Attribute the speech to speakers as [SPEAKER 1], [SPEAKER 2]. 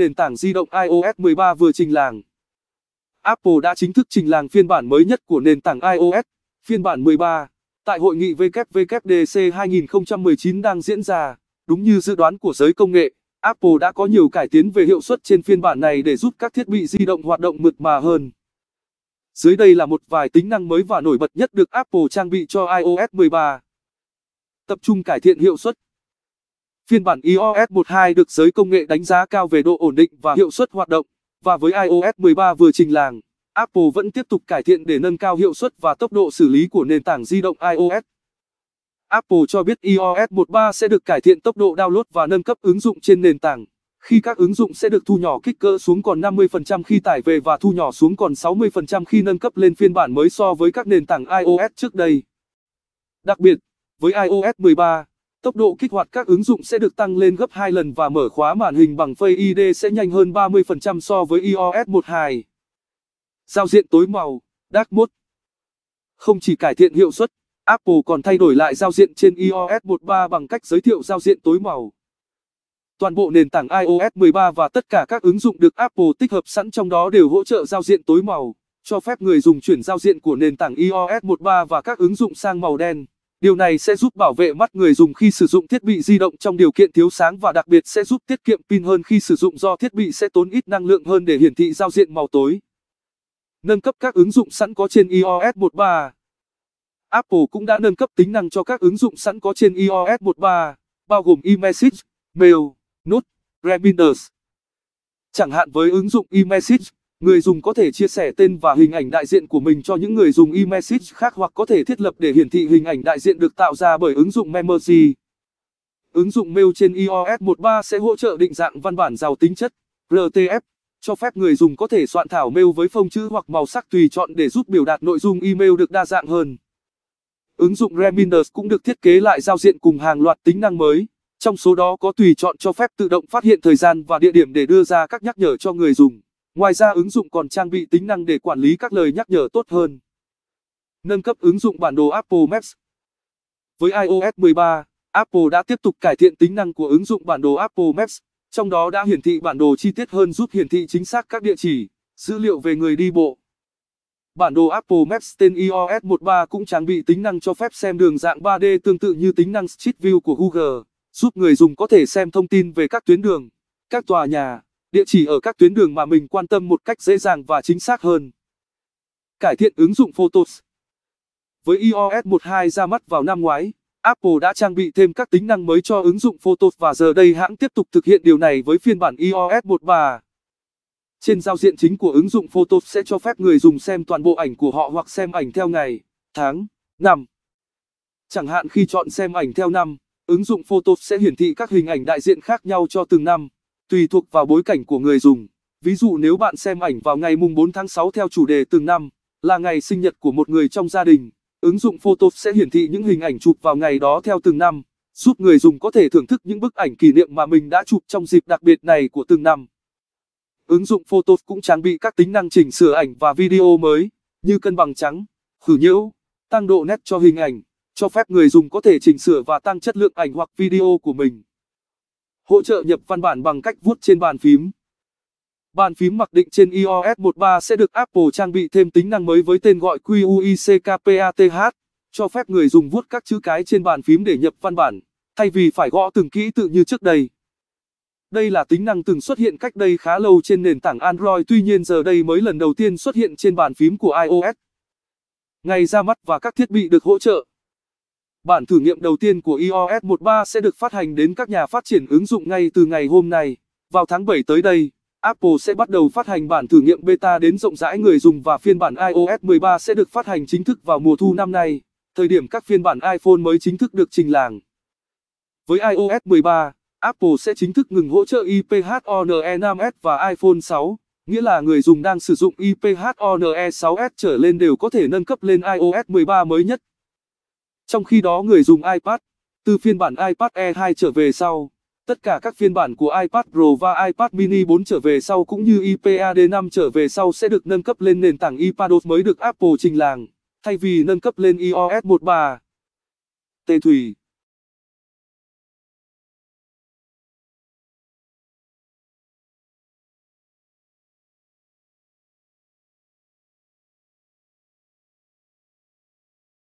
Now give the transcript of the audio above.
[SPEAKER 1] nền tảng di động iOS 13 vừa trình làng. Apple đã chính thức trình làng phiên bản mới nhất của nền tảng iOS, phiên bản 13, tại hội nghị WWDC 2019 đang diễn ra. Đúng như dự đoán của giới công nghệ, Apple đã có nhiều cải tiến về hiệu suất trên phiên bản này để giúp các thiết bị di động hoạt động mượt mà hơn. Dưới đây là một vài tính năng mới và nổi bật nhất được Apple trang bị cho iOS 13. Tập trung cải thiện hiệu suất Phiên bản iOS 12 được giới công nghệ đánh giá cao về độ ổn định và hiệu suất hoạt động, và với iOS 13 vừa trình làng, Apple vẫn tiếp tục cải thiện để nâng cao hiệu suất và tốc độ xử lý của nền tảng di động iOS. Apple cho biết iOS 13 sẽ được cải thiện tốc độ download và nâng cấp ứng dụng trên nền tảng, khi các ứng dụng sẽ được thu nhỏ kích cỡ xuống còn 50% khi tải về và thu nhỏ xuống còn 60% khi nâng cấp lên phiên bản mới so với các nền tảng iOS trước đây. Đặc biệt, với iOS 13, Tốc độ kích hoạt các ứng dụng sẽ được tăng lên gấp 2 lần và mở khóa màn hình bằng Face ID sẽ nhanh hơn 30% so với iOS 12. Giao diện tối màu, Dark Mode Không chỉ cải thiện hiệu suất, Apple còn thay đổi lại giao diện trên iOS 13 bằng cách giới thiệu giao diện tối màu. Toàn bộ nền tảng iOS 13 và tất cả các ứng dụng được Apple tích hợp sẵn trong đó đều hỗ trợ giao diện tối màu, cho phép người dùng chuyển giao diện của nền tảng iOS 13 và các ứng dụng sang màu đen. Điều này sẽ giúp bảo vệ mắt người dùng khi sử dụng thiết bị di động trong điều kiện thiếu sáng và đặc biệt sẽ giúp tiết kiệm pin hơn khi sử dụng do thiết bị sẽ tốn ít năng lượng hơn để hiển thị giao diện màu tối. Nâng cấp các ứng dụng sẵn có trên iOS 13 Apple cũng đã nâng cấp tính năng cho các ứng dụng sẵn có trên iOS 13, bao gồm eMessage, Mail, Note, Reminders. Chẳng hạn với ứng dụng eMessage, Người dùng có thể chia sẻ tên và hình ảnh đại diện của mình cho những người dùng eMessage khác hoặc có thể thiết lập để hiển thị hình ảnh đại diện được tạo ra bởi ứng dụng Memergy. Ứng dụng mail trên iOS 13 sẽ hỗ trợ định dạng văn bản giàu tính chất RTF, cho phép người dùng có thể soạn thảo mail với phông chữ hoặc màu sắc tùy chọn để giúp biểu đạt nội dung email được đa dạng hơn. Ứng dụng Reminders cũng được thiết kế lại giao diện cùng hàng loạt tính năng mới, trong số đó có tùy chọn cho phép tự động phát hiện thời gian và địa điểm để đưa ra các nhắc nhở cho người dùng. Ngoài ra ứng dụng còn trang bị tính năng để quản lý các lời nhắc nhở tốt hơn. Nâng cấp ứng dụng bản đồ Apple Maps. Với iOS 13, Apple đã tiếp tục cải thiện tính năng của ứng dụng bản đồ Apple Maps, trong đó đã hiển thị bản đồ chi tiết hơn giúp hiển thị chính xác các địa chỉ, dữ liệu về người đi bộ. Bản đồ Apple Maps tên iOS 13 cũng trang bị tính năng cho phép xem đường dạng 3D tương tự như tính năng Street View của Google, giúp người dùng có thể xem thông tin về các tuyến đường, các tòa nhà địa chỉ ở các tuyến đường mà mình quan tâm một cách dễ dàng và chính xác hơn. Cải thiện ứng dụng Photos Với iOS 12 ra mắt vào năm ngoái, Apple đã trang bị thêm các tính năng mới cho ứng dụng Photos và giờ đây hãng tiếp tục thực hiện điều này với phiên bản iOS 13. Trên giao diện chính của ứng dụng Photos sẽ cho phép người dùng xem toàn bộ ảnh của họ hoặc xem ảnh theo ngày, tháng, năm. Chẳng hạn khi chọn xem ảnh theo năm, ứng dụng Photos sẽ hiển thị các hình ảnh đại diện khác nhau cho từng năm tùy thuộc vào bối cảnh của người dùng. Ví dụ nếu bạn xem ảnh vào ngày mùng 4 tháng 6 theo chủ đề từng năm, là ngày sinh nhật của một người trong gia đình, ứng dụng Photos sẽ hiển thị những hình ảnh chụp vào ngày đó theo từng năm, giúp người dùng có thể thưởng thức những bức ảnh kỷ niệm mà mình đã chụp trong dịp đặc biệt này của từng năm. Ứng dụng Photos cũng trang bị các tính năng chỉnh sửa ảnh và video mới, như cân bằng trắng, khử nhiễu, tăng độ nét cho hình ảnh, cho phép người dùng có thể chỉnh sửa và tăng chất lượng ảnh hoặc video của mình hỗ trợ nhập văn bản bằng cách vuốt trên bàn phím. Bàn phím mặc định trên iOS 13 sẽ được Apple trang bị thêm tính năng mới với tên gọi QUICKPATH, cho phép người dùng vuốt các chữ cái trên bàn phím để nhập văn bản, thay vì phải gõ từng kỹ tự như trước đây. Đây là tính năng từng xuất hiện cách đây khá lâu trên nền tảng Android tuy nhiên giờ đây mới lần đầu tiên xuất hiện trên bàn phím của iOS. Ngày ra mắt và các thiết bị được hỗ trợ Bản thử nghiệm đầu tiên của iOS 13 sẽ được phát hành đến các nhà phát triển ứng dụng ngay từ ngày hôm nay. Vào tháng 7 tới đây, Apple sẽ bắt đầu phát hành bản thử nghiệm beta đến rộng rãi người dùng và phiên bản iOS 13 sẽ được phát hành chính thức vào mùa thu năm nay, thời điểm các phiên bản iPhone mới chính thức được trình làng. Với iOS 13, Apple sẽ chính thức ngừng hỗ trợ IPhone5s và iPhone 6, nghĩa là người dùng đang sử dụng IPhone 6s trở lên đều có thể nâng cấp lên iOS 13 mới nhất. Trong khi đó người dùng iPad, từ phiên bản iPad e Air 2 trở về sau, tất cả các phiên bản của iPad Pro và iPad Mini 4 trở về sau cũng như iPad 5 trở về sau sẽ được nâng cấp lên nền tảng iPadOS mới được Apple trình làng, thay vì nâng cấp lên iOS 13. Tê Thủy